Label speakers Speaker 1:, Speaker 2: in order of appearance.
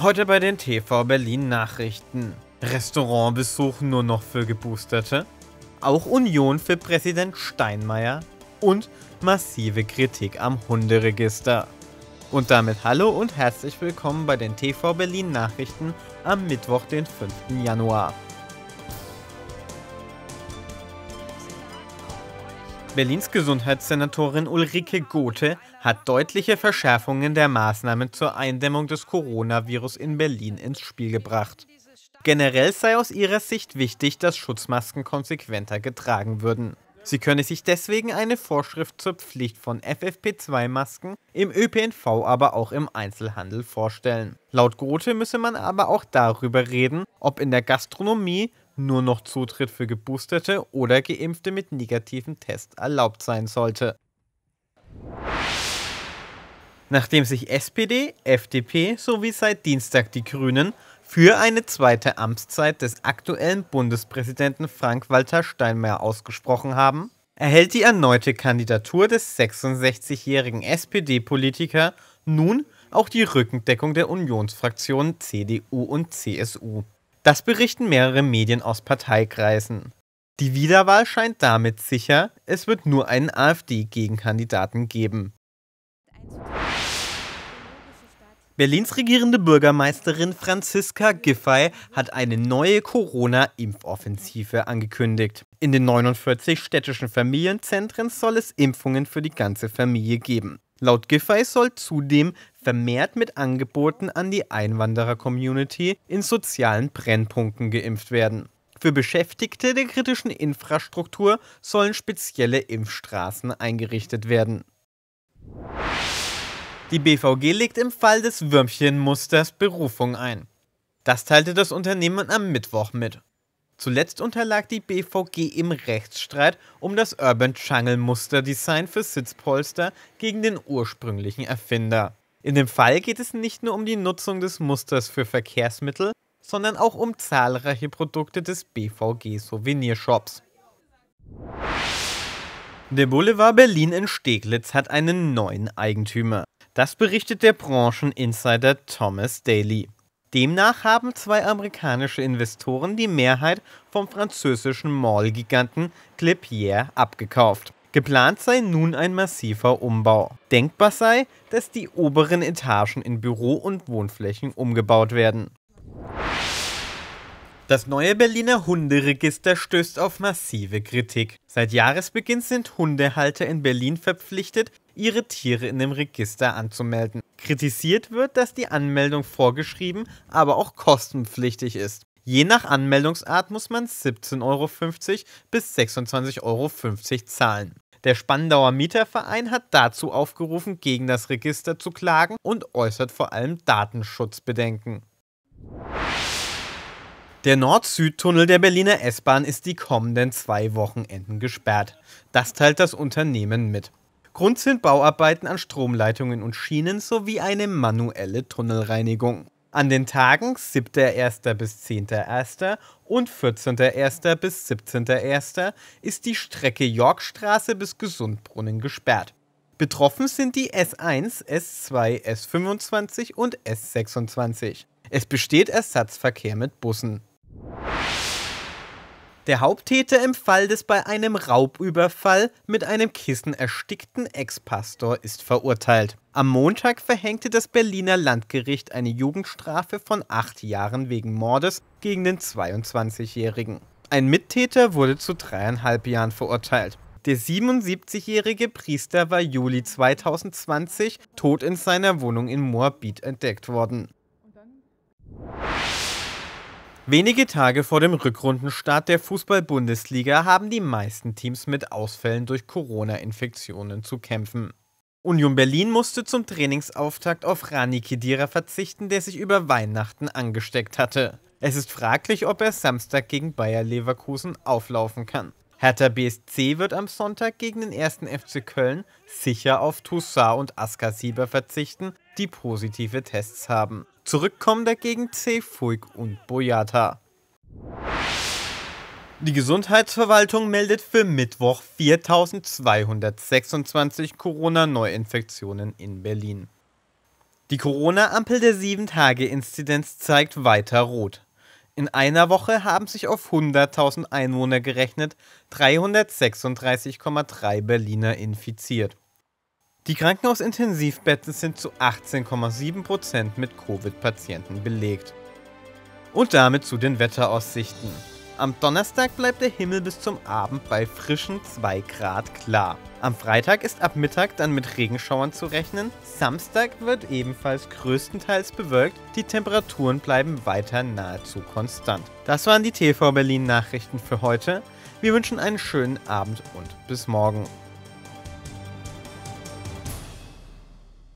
Speaker 1: Heute bei den TV Berlin Nachrichten. Restaurantbesuch nur noch für Geboosterte. Auch Union für Präsident Steinmeier. Und massive Kritik am Hunderegister. Und damit hallo und herzlich willkommen bei den TV Berlin Nachrichten am Mittwoch, den 5. Januar. Berlins Gesundheitssenatorin Ulrike Gothe hat deutliche Verschärfungen der Maßnahmen zur Eindämmung des Coronavirus in Berlin ins Spiel gebracht. Generell sei aus ihrer Sicht wichtig, dass Schutzmasken konsequenter getragen würden. Sie könne sich deswegen eine Vorschrift zur Pflicht von FFP2-Masken im ÖPNV, aber auch im Einzelhandel vorstellen. Laut Grote müsse man aber auch darüber reden, ob in der Gastronomie, nur noch Zutritt für geboosterte oder geimpfte mit negativen Tests erlaubt sein sollte. Nachdem sich SPD, FDP sowie seit Dienstag die Grünen für eine zweite Amtszeit des aktuellen Bundespräsidenten Frank-Walter Steinmeier ausgesprochen haben, erhält die erneute Kandidatur des 66-jährigen SPD-Politiker nun auch die Rückendeckung der Unionsfraktionen CDU und CSU. Das berichten mehrere Medien aus Parteikreisen. Die Wiederwahl scheint damit sicher, es wird nur einen AfD-Gegenkandidaten geben. Berlins regierende Bürgermeisterin Franziska Giffey hat eine neue Corona-Impfoffensive angekündigt. In den 49 städtischen Familienzentren soll es Impfungen für die ganze Familie geben. Laut Giffey soll zudem vermehrt mit Angeboten an die Einwanderer-Community in sozialen Brennpunkten geimpft werden. Für Beschäftigte der kritischen Infrastruktur sollen spezielle Impfstraßen eingerichtet werden. Die BVG legt im Fall des Würmchenmusters Berufung ein. Das teilte das Unternehmen am Mittwoch mit. Zuletzt unterlag die BVG im Rechtsstreit um das Urban Jungle Muster Design für Sitzpolster gegen den ursprünglichen Erfinder. In dem Fall geht es nicht nur um die Nutzung des Musters für Verkehrsmittel, sondern auch um zahlreiche Produkte des BVG Souvenirshops. Der Boulevard Berlin in Steglitz hat einen neuen Eigentümer. Das berichtet der Brancheninsider Thomas Daly. Demnach haben zwei amerikanische Investoren die Mehrheit vom französischen Mall-Giganten Clipier abgekauft. Geplant sei nun ein massiver Umbau. Denkbar sei, dass die oberen Etagen in Büro- und Wohnflächen umgebaut werden. Das neue Berliner Hunderegister stößt auf massive Kritik. Seit Jahresbeginn sind Hundehalter in Berlin verpflichtet, ihre Tiere in dem Register anzumelden. Kritisiert wird, dass die Anmeldung vorgeschrieben, aber auch kostenpflichtig ist. Je nach Anmeldungsart muss man 17,50 Euro bis 26,50 Euro zahlen. Der Spandauer Mieterverein hat dazu aufgerufen, gegen das Register zu klagen und äußert vor allem Datenschutzbedenken. Der Nord-Süd-Tunnel der Berliner S-Bahn ist die kommenden zwei Wochenenden gesperrt. Das teilt das Unternehmen mit. Grund sind Bauarbeiten an Stromleitungen und Schienen sowie eine manuelle Tunnelreinigung. An den Tagen 7.1. bis 10.1. und 14.1. bis 17.1. ist die Strecke Yorkstraße bis Gesundbrunnen gesperrt. Betroffen sind die S1, S2, S25 und S26. Es besteht Ersatzverkehr mit Bussen. Der Haupttäter im Fall des bei einem Raubüberfall mit einem Kissen erstickten Ex-Pastor ist verurteilt. Am Montag verhängte das Berliner Landgericht eine Jugendstrafe von acht Jahren wegen Mordes gegen den 22-Jährigen. Ein Mittäter wurde zu dreieinhalb Jahren verurteilt. Der 77-jährige Priester war Juli 2020 tot in seiner Wohnung in Moabit entdeckt worden. Wenige Tage vor dem Rückrundenstart der Fußball-Bundesliga haben die meisten Teams mit Ausfällen durch Corona-Infektionen zu kämpfen. Union Berlin musste zum Trainingsauftakt auf Rani Kedira verzichten, der sich über Weihnachten angesteckt hatte. Es ist fraglich, ob er Samstag gegen Bayer Leverkusen auflaufen kann. Hertha BSC wird am Sonntag gegen den 1. FC Köln sicher auf Toussaint und Aska Sieber verzichten, die positive Tests haben. Zurückkommen dagegen C. Fuig und Boyata. Die Gesundheitsverwaltung meldet für Mittwoch 4226 Corona-Neuinfektionen in Berlin. Die Corona-Ampel der 7-Tage-Inzidenz zeigt weiter rot. In einer Woche haben sich auf 100.000 Einwohner gerechnet 336,3 Berliner infiziert. Die Krankenhausintensivbetten sind zu 18,7% mit Covid-Patienten belegt. Und damit zu den Wetteraussichten. Am Donnerstag bleibt der Himmel bis zum Abend bei frischen 2 Grad klar. Am Freitag ist ab Mittag dann mit Regenschauern zu rechnen. Samstag wird ebenfalls größtenteils bewölkt. Die Temperaturen bleiben weiter nahezu konstant. Das waren die TV Berlin Nachrichten für heute. Wir wünschen einen schönen Abend und bis morgen.